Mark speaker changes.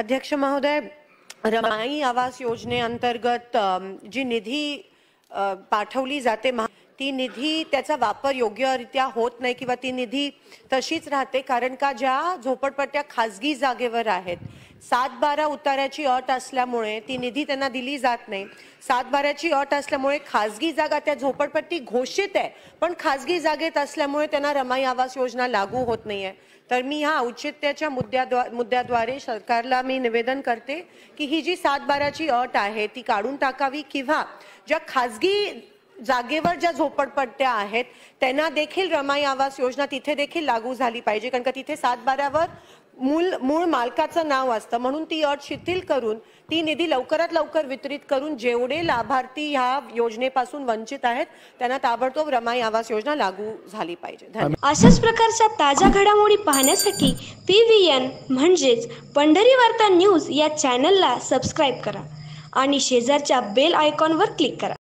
Speaker 1: अध्यक्ष महोदय रमाई आवास योजने योजनेअंतर्गत जी निधी पाठवली जाते महा ती निधी त्याचा वापर योग्यरित्या होत नाही किंवा ती निधी तशीच राहते कारण का ज्या झोपडपट्ट्या खाजगी जागेवर आहेत सात बारा उताराची अट असल्यामुळे ती निधी त्यांना दिली जात नाही सात बाराची अट असल्यामुळे खाजगी जागा त्या झोपडपट्टी घोषित आहे पण खाजगी जागेत असल्यामुळे त्यांना रमाई आवास योजना लागू होत नाही आहे तर मी ह्या औचित्याच्या मुद्द्याद्वा मुद्द्याद्वारे सरकारला मी निवेदन करते की ही जी सात बाराची अट आहे ती काढून टाकावी किंवा ज्या खाजगी जागेवर ज्या झोपडपट्ट्या आहेत त्यांना देखील रमाई आवास योजना तिथे देखील लागू झाली पाहिजे कारण का तिथे सात बारावर मूल मूळ मालकाचं नाव असतं म्हणून ती अट शिथिल करून ती निधी लवकरात लवकर वितरित करून जेवढे लाभार्थी ह्या योजनेपासून वंचित आहेत त्यांना ताबडतोब
Speaker 2: रमाई आवास योजना लागू झाली पाहिजे अशाच प्रकारच्या ताज्या घडामोडी पाहण्यासाठी पी व्ही एन म्हणजेच पंढरी वार्ता न्यूज या चॅनलला सबस्क्राईब करा आणि शेजारच्या बेल आयकॉनवर क्लिक करा